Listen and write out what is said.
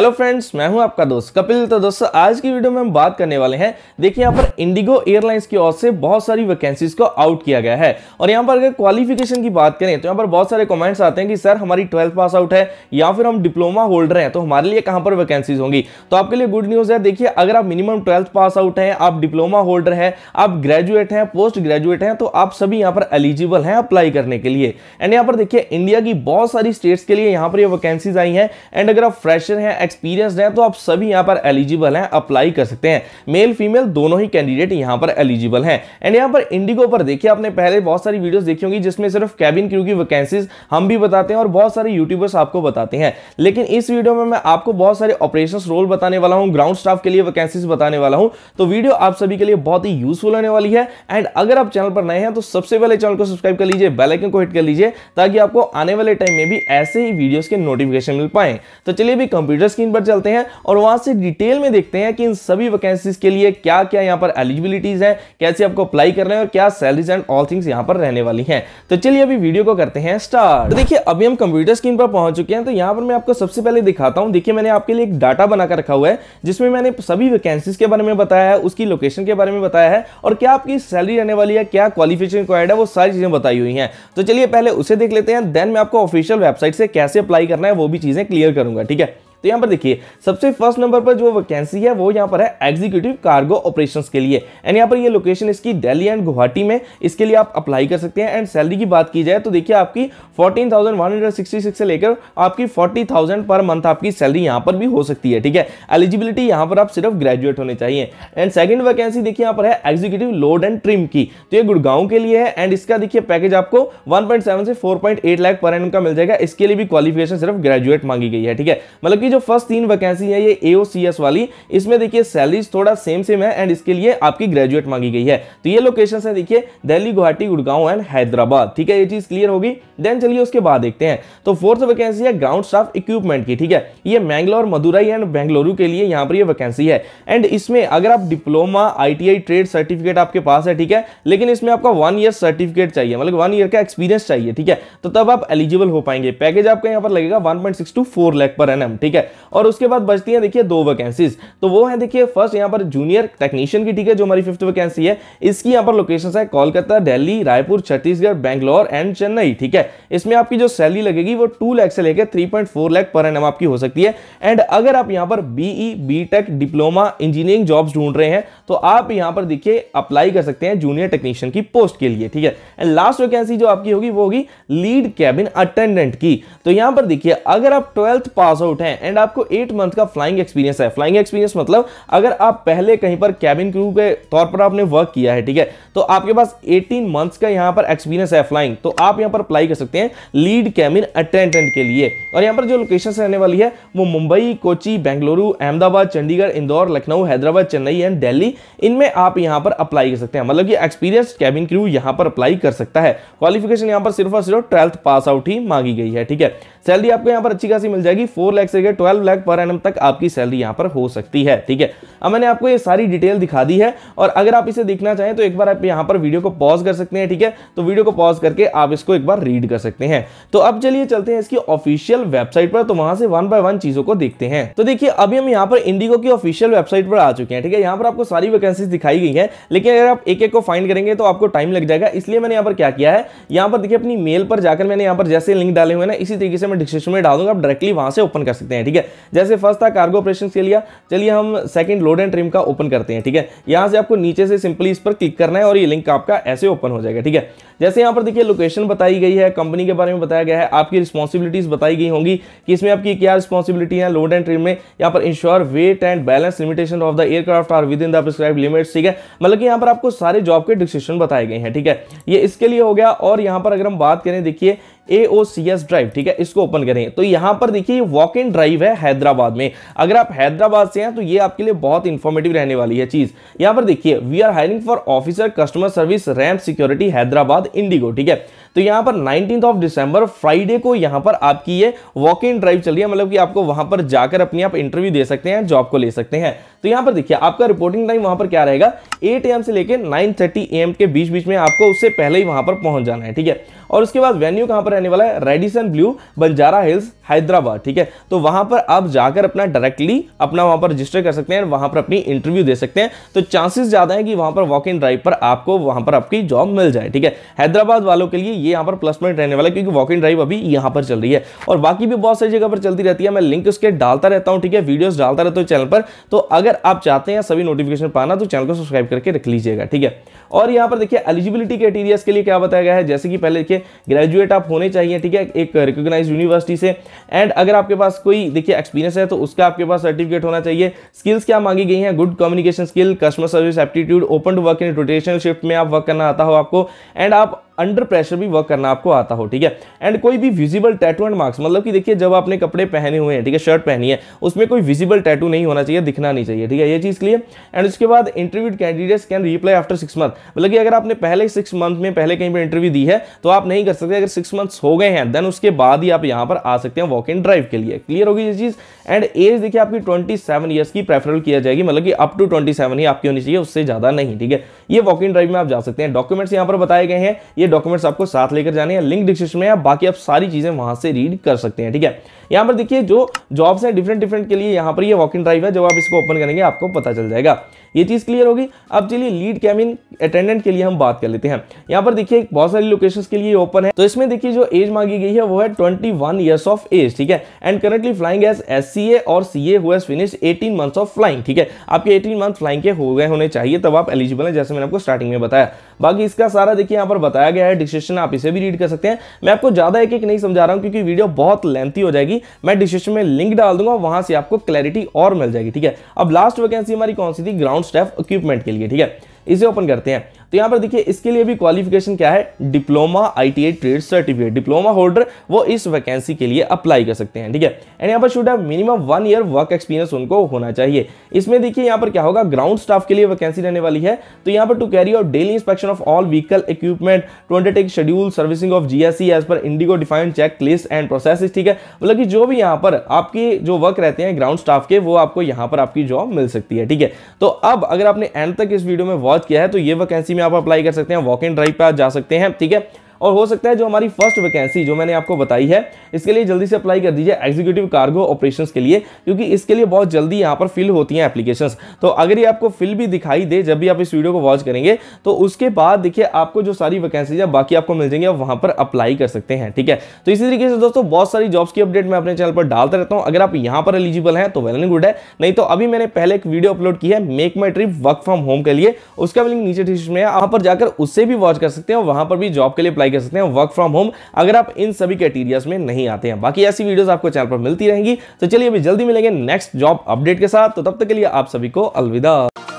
hello friends मैं हूं आपका दोस्त कपिल तो दोस्तों आज की वीडियो में हम बात करने वाले हैं देखिए यहां पर इंडिगो एयरलाइंस की ओर से बहुत सारी वैकेंसीज को आउट किया गया है और यहां पर अगर क्वालिफिकेशन की बात करें तो यहां पर बहुत सारे कमेंट्स आते हैं कि सर हमारी ट्वेल्थ पास आउट है या फिर हम डिप्लोमा होल्डर हैं तो हमारे लिए कहाँ पर वैकेंसीज होंगी तो आपके लिए गुड न्यूज़ है देखिए अगर आप मिनिमम ट्वेल्थ पास आउट हैं आप डिप्लोमा होल्डर हैं आप ग्रेजुएट हैं पोस्ट ग्रेजुएट हैं तो आप सभी यहाँ पर एलिजिबल हैं अप्लाई करने के लिए एंड यहाँ पर देखिए इंडिया की बहुत सारी स्टेट्स के लिए यहाँ पर ये वैकेंसीज आई हैं एंड अगर आप फ्रेशर हैं एक्सपीरियंसड हैं तो आप सभी यहाँ पर एलिजिबल हैं अप्लाई कर सकते हैं मेल फीमेल दोनों ही कैंडिडेट यहाँ पर एलिजिबल हैं एंड यहाँ पर इंडिगो पर देखिए आपने पहले बहुत सारी वीडियोस देखी होंगी जिसमें सिर्फ कैबिन क्रू की वैकेंसीज हम भी बताते हैं और बहुत सारे यूट्यूबर्स आपको बताते हैं लेकिन इस वीडियो में मैं आपको बहुत सारे ऑपरेशन रोल बताने वाला हूँ ग्राउंड स्टाफ के लिए वैकेंसीज बताने वाला हूँ तो वीडियो आप सभी के लिए बहुत ही यूजफुल होने वाली है एंड अगर आप चैनल पर नए हैं तो सबसे पहले चैनल को सब्सक्राइब कर लीजिए बेलाइकन को हिट कर लीजिए ताकि आपको आने वाले टाइम में भी ऐसे ही वीडियोज के नोटिफिकेशन मिल पाए तो चलिए भी कंप्यूटर्स स्क्रीन पर चलते हैं और वहां से डिटेल में देखते हैं कि इन सभी वैकेंसीज के लिए क्या क्या यहाँ पर एलिजिबिलिटीज है कैसे आपको अप्लाई करना है और क्या सैलरीज एंड ऑल थिंग्स यहाँ पर रहने वाली है तो चलिए अभी वीडियो को करते हैं स्टार्ट तो देखिए अभी हम कंप्यूटर स्क्रीन पर पहुंच चुके हैं तो यहाँ पर मैं आपको सबसे पहले दिखाता हूँ देखिए मैंने आपके लिए एक डाटा बनाकर रखा हुआ है जिसमें मैंने सभी वैकेंसीज के बारे में बताया है उसकी लोकेशन के बारे में बताया है और क्या आपकी सैलरी रहने वाली है क्या क्वालिफिकेशन रिक्वायर्ड है वो सारी चीजें बताई हुई है तो चलिए पहले उसे देख लेते हैं देन मैं आपको ऑफिशियल वेबसाइट से कैसे अप्लाई करना है वो भी चीजें क्लियर करूंगा ठीक है तो यहां पर देखिए सबसे फर्स्ट नंबर पर जो वैकेंसी है वो यहां पर है एग्जीक्यूटिव कार्गो ऑपरेशंस के लिए एंड यहां पर ये लोकेशन इसकी दिल्ली एंड गुवाहाटी में इसके लिए आप अप्लाई कर सकते हैं एंड सैलरी की बात की जाए तो देखिए आपकी 14,166 से लेकर आपकी 40,000 पर मंथ आपकी सैलरी यहां पर भी हो सकती है ठीक है एलिजिबिलिटी यहां पर आप सिर्फ ग्रेजुएट होने चाहिए एंड सेकंड वैकेंसी देखिए यहां पर है एग्जीक्यूटिव लोड एंड ट्रिम की तो ये गुड़गांव के लिए है एंड इसका देखिए पैकेज आपको 1.7 से 4.8 लाख पर एनम का मिल जाएगा इसके लिए भी क्वालिफिकेशन सिर्फ ग्रेजुएट मांगी गई है ठीक है मतलब कि जो फर्स्ट तीन वैकेंसी है ये ए वाली इसमें देखिए सैलरीज थोड़ा सेम सेम है एंड इसके लिए आपकी ग्रेजुएट मांगी गई है तो ये लोकेशन है देखिए दिल्ली गुवाहाटी गुड़गांव एंड हैदराबाद ठीक है ये चीज क्लियर होगी देन चलिए उसके बाद देखते हैं तो फोर्थ वैकेंसी है ग्राउंड स्टाफ इक्विपमेंट की ठीक है ये मैंगलोर मदुरई एंड बेंगलुरु के लिए यहाँ पर ये वैकेंसी है एंड इसमें अगर आप डिप्लोमा आईटीआई ट्रेड सर्टिफिकेट आपके पास है ठीक है लेकिन इसमें आपका वन ईयर सर्टिफिकेट चाहिए मतलब वन ईयर का एक्सपीरियंस चाहिए ठीक है तो तब आप एलिजिबल हो पाएंगे पैकेज आपका यहाँ पर लगेगा one point six two four lakh per annum ठीक है है और उसके बाद बचती है देखिए दो वैकेंसीज तो वो है देखिए फर्स्ट यहाँ पर जूनियर टेक्नीशियन की ठीक है जो हमारी फिफ्थ वैकेंसी है इसकी यहाँ पर लोकेशन है कोलकाता दिल्ली रायपुर छत्तीसगढ़ बैंगलोर एंड चेन्नई ठीक है इसमें आपकी जो सैलरी लगेगी वो टू लैख से लेकर three point four lakh per annum आपकी हो सकती है एंड अगर आप यहाँ पर BE B Tech diploma engineering jobs ढूंढ रहे हैं तो आप यहाँ पर देखिए अप्लाई कर सकते हैं जूनियर टेक्नीशियन की पोस्ट के लिए ठीक है एंड लास्ट वैकेंसी जो आपकी होगी वो होगी लीड कैबिन अटेंडेंट की तो यहाँ पर देखिए अगर आप ट्वेल्थ पास आउट हैं एंड आपको एट मंथ का फ्लाइंग एक्सपीरियंस है फ्लाइंग एक्सपीरियंस मतलब अगर आप पहले कहीं पर कैबिन क्रू के तौर पर आपने वर्क किया है ठीक है तो आपके पास एटीन मंथ्स का यहाँ पर एक्सपीरियंस है फ्लाइंग तो आप यहाँ पर अप्लाई कर सकते हैं लीड कैबिन अटेंडेंट के लिए और यहाँ पर जो लोकेशन रहने वाली है वो मुंबई कोची बेंगलुरु अहमदाबाद चंडीगढ़ इंदौर लखनऊ हैदराबाद चेन्नई एंड दिल्ली इनमें आप यहाँ पर अप्लाई कर सकते हैं मतलब कि एक्सपीरियंस कैबिन क्रू यहाँ पर अप्लाई कर सकता है क्वालिफिकेशन यहाँ पर सिर्फ और सिर्फ ट्वेल्थ पास आउट ही मांगी गई है ठीक है सैलरी आपको यहाँ पर अच्छी खासी मिल जाएगी फोर लैक्स से ट्वेल्व लैख पर एन तक आपकी सैलरी यहाँ पर हो सकती है ठीक है अब मैंने आपको ये सारी डिटेल दिखा दी है और अगर आप इसे देखना चाहें तो एक बार आप यहाँ पर वीडियो को पॉज कर सकते हैं ठीक है तो वीडियो को पॉज करके आप इसको एक बार रीड कर सकते हैं तो अब चलिए चलते हैं इसकी ऑफिशियल वेबसाइट पर तो वहां से वन बाय वन चीजों को देखते हैं तो देखिए अभी हम यहाँ पर इंडिगो की ऑफिशियल वेबसाइट पर आ चुके हैं ठीक है यहाँ पर आपको सारी वैकेंसी दिखाई गई है लेकिन अगर आप एक एक को फाइंड करेंगे तो आपको टाइम लग जाएगा इसलिए मैंने यहाँ पर क्या किया है यहाँ पर देखिए अपनी मेल पर जाकर मैंने यहाँ पर जैसे लिंक डाले हुए ना इसी तरीके से मैं डिस्क्रिप्शन में डाल दूंगा आप डायरेक्टली वहां से ओपन कर सकते हैं ठीक है जैसे फर्स्ट था कार्गो ऑपरेशन के लिए चलिए हम सेकंड लोड एंड ट्रिम का ओपन करते हैं ठीक है यहां से आपको नीचे से सिंपली इस पर क्लिक करना है और ये लिंक आपका ऐसे ओपन हो जाएगा ठीक है जैसे यहां पर देखिए लोकेशन बताई गई है कंपनी के बारे में बताया गया है आपकी रिस्पॉन्सिबिलिटीज बताई गई होंगी कि इसमें आपकी क्या रिस्पॉन्सिबिलिटी है लोड एंड ट्रिम में यहाँ पर ensure weight and balance limitation of the aircraft are within the prescribe limits ठीक है मतलब कि यहाँ पर आपको सारे जॉब के डिस्क्रिप्शन बताए गए हैं ठीक है ये इसके लिए हो गया और यहाँ पर अगर हम बात करें देखिए ए ओ सी एस ड्राइव ठीक है इसको ओपन करें तो यहां पर देखिए ये वॉक इन ड्राइव है हैदराबाद में अगर आप हैदराबाद से हैं तो ये आपके लिए बहुत इंफॉर्मेटिव रहने वाली है चीज़ यहां पर देखिए we are hiring for officer customer service ramp security Hyderabad IndiGo ठीक है तो यहां पर नाइनटीन ऑफ दिसंबर फ्राइडे को यहां पर आपकी ये वॉक इन ड्राइव चल रही है मतलब कि आपको वहां पर जाकर अपनी आप इंटरव्यू दे सकते हैं जॉब को ले सकते हैं तो यहां पर देखिए आपका रिपोर्टिंग टाइम वहां पर क्या रहेगा एट एम से लेकर नाइन थर्टी एम के बीच बीच में आपको उससे पहले ही वहां पर पहुंच जाना है ठीक है और उसके बाद वेन्यू कहां पर रहने वाला है रेडिसन ब्लू बंजारा हिल्स हैदराबाद ठीक है तो वहां पर आप जाकर अपना डायरेक्टली अपना वहां पर रजिस्टर कर सकते हैं वहां पर अपनी इंटरव्यू दे सकते हैं तो चांसेस ज़्यादा है कि वहां पर वॉक इन ड्राइव पर आपको वहां पर आपकी जॉब मिल जाए ठीक है हैदराबाद वालों के लिए ये पर प्लस पॉइंट रहने वाला है क्योंकि वॉक इन ड्राइव अभी यहां पर चल रही है और बाकी भी बहुत सारी जगह पर चलती रहती है मैं लिंक उसके डालता रहता हूँ ठीक है वीडियोज़ डालता रहता हूँ चैनल पर तो अगर अगर आप चाहते हैं सभी नोटिफिकेशन पाना तो चैनल को सब्सक्राइब करके रख लीजिएगा ठीक है और यहाँ पर देखिए एलिजिबिलिटी क्राइटेरियाज के लिए क्या बताया गया है जैसे कि पहले देखिए ग्रेजुएट आप होने चाहिए ठीक है एक रिकोगनाइज यूनिवर्सिटी से एंड अगर आपके पास कोई देखिए एक्सपीरियंस है तो उसका आपके पास सर्टिफिकेट होना चाहिए स्किल्स क्या मांगी गई हैं good communication skill customer service aptitude open to work in rotation shift में आप वर्क करना आता हो आपको एंड आप अंडर प्रेशर भी वर्क करना आपको आता हो ठीक है एंड कोई भी विजिबल टैटू एंड मार्क्स मतलब कि देखिए जब आपने कपड़े पहने हुए हैं ठीक है शर्ट पहनी है उसमें कोई विजिबल टैटू नहीं होना चाहिए दिखना नहीं चाहिए ठीक है ये चीज़ के लिए एंड उसके बाद interview candidates can reply after six month मतलब कि अगर आपने पहले सिक्स मंथ में पहले कहीं पर इंटरव्यू दी है तो आप नहीं कर सकते अगर सिक्स मंथ्स हो गए हैं देन उसके बाद ही आप यहाँ पर आ सकते हैं वॉक इन ड्राइव के लिए क्लियर होगी ये चीज़ एंड एज देखिए आपकी ट्वेंटी सेवन की प्रेफरल किया जाएगी मतलब कि अप टू ट्वेंटी ही आपकी होनी चाहिए उससे ज़्यादा नहीं ठीक है ये वॉक इन ड्राइव में आप जा सकते हैं डॉक्यूमेंट्स यहाँ पर बताए गए हैं ये डॉक्यूमेंट्स आपको साथ लेकर जाने हैं लिंक डिस्क्रिप्शन में आप बाकी आप सारी चीज़ें वहां से रीड कर सकते हैं ठीक है यहाँ पर देखिए जो जॉब्स हैं डिफरेंट डिफरेंट के लिए यहाँ पर ये वॉक इन ड्राइव है जब आप इसको ओपन करेंगे आपको पता चल जाएगा ये चीज़ क्लियर होगी अब चलिए लीड कैमिन अटेंडेंट के लिए हम बात कर लेते हैं यहाँ पर देखिए बहुत सारी लोकेशन के लिए ओपन है तो इसमें देखिए जो एज मांगी गई है वो है ट्वेंटी वन ऑफ एज ठीक है and currently flying as S और C A who's finish eighteen months of flying ठीक है आपके एटीन मंथ फ्लाइंग के हो गए होने चाहिए तब आप एलिजिबल है जैसे मैंने आपको स्टार्टिंग में बताया बाकी इसका सारा देखिए यहाँ पर बताया दिया गया है डिस्क्रिप्शन आप इसे भी रीड कर सकते हैं मैं आपको ज़्यादा एक एक नहीं समझा रहा हूँ क्योंकि वीडियो बहुत लेंथी हो जाएगी मैं डिस्क्रिप्शन में लिंक डाल दूंगा वहां से आपको क्लैरिटी और मिल जाएगी ठीक है अब लास्ट वैकेंसी हमारी कौन सी थी ग्राउंड स्टाफ इक्विपमेंट के लिए ठीक है इसे ओपन करते हैं तो यहां पर देखिए इसके लिए भी क्वालिफिकेशन क्या है diploma I trade certificate diploma holder वो इस वैकेंसी के लिए अप्लाई कर सकते हैं ठीक है एंड यहां पर should have minimum one year work experience उनको होना चाहिए इसमें देखिए यहां पर क्या होगा ग्राउंड स्टाफ के लिए वैकेंसी रहने वाली है तो यहां पर to carry out daily inspection of all vehicle equipment to undertake schedule servicing of GSC as per IndiGo defined check list and process ठीक है मतलब कि जो भी यहां पर आपकी जो वर्क रहते हैं ग्राउंड स्टाफ के वो आपको यहां पर आपकी जॉब मिल सकती है ठीक है तो अब अगर आपने एंड तक इस वीडियो में वॉच किया है तो ये वैकेंसी में आप अप्लाई कर सकते हैं वॉक इन ड्राइव पर आप जा सकते हैं ठीक है और हो सकता है जो हमारी फर्स्ट वैकेंसी जो मैंने आपको बताई है इसके लिए जल्दी से अप्लाई कर दीजिए एग्जीक्यूटिव कार्गो ऑपरेशन के लिए क्योंकि इसके लिए बहुत जल्दी यहाँ पर फिल होती हैं एप्लीकेशन तो अगर ये आपको फिल भी दिखाई दे जब भी आप इस वीडियो को वॉच करेंगे तो उसके बाद देखिए आपको जो सारी वैकेंसीज है बाकी आपको मिल जाएंगे वहाँ पर अप्लाई कर सकते हैं ठीक है तो इसी तरीके से दोस्तों बहुत सारी जॉब्स की अपडेट मैं अपने चैनल पर डालता रहता हूँ अगर आप यहाँ पर एलिजिबल हैं तो वेल एंड गुड है नहीं तो अभी मैंने पहले एक वीडियो अपलोड की है MakeMyTrip work from home के लिए उसका भी लिंक नीचे में है वहाँ पर जाकर उससे भी वॉच कर सकते हैं वहाँ पर भी जॉब के लिए अप्लाई अप्लाई कर सकते हैं वर्क फ्रॉम होम अगर आप इन सभी क्राइटेरियाज में नहीं आते हैं बाकी ऐसी वीडियोज आपको चैनल पर मिलती रहेंगी तो चलिए अभी जल्दी मिलेंगे नेक्स्ट जॉब अपडेट के साथ तो तब तक के लिए आप सभी को अलविदा